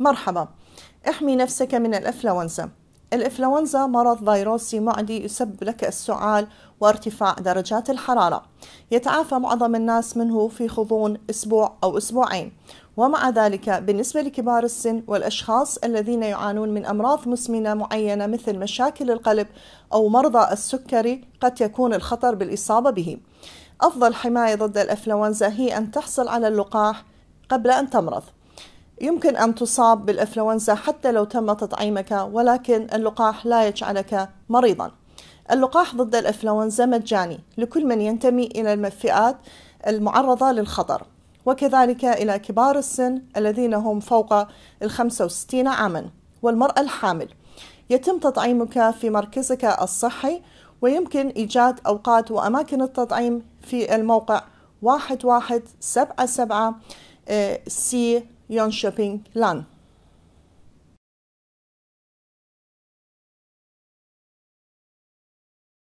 مرحبا احمي نفسك من الإنفلونزا الإنفلونزا مرض فيروسي معدي يسبب لك السعال وارتفاع درجات الحرارة يتعافى معظم الناس منه في غضون أسبوع أو أسبوعين ومع ذلك بالنسبة لكبار السن والأشخاص الذين يعانون من أمراض مسمنة معينة مثل مشاكل القلب أو مرضى السكري قد يكون الخطر بالإصابة به أفضل حماية ضد الإنفلونزا هي أن تحصل على اللقاح قبل أن تمرض يمكن أن تصاب بالإنفلونزا حتى لو تم تطعيمك ولكن اللقاح لا يجعلك مريضا اللقاح ضد الإنفلونزا مجاني لكل من ينتمي إلى الفئات المعرضة للخطر وكذلك إلى كبار السن الذين هم فوق ال 65 عاما والمرأة الحامل يتم تطعيمك في مركزك الصحي ويمكن إيجاد أوقات وأماكن التطعيم في الموقع واحد واحد سبعة سبعة سي آه، Yon Shopping Lan.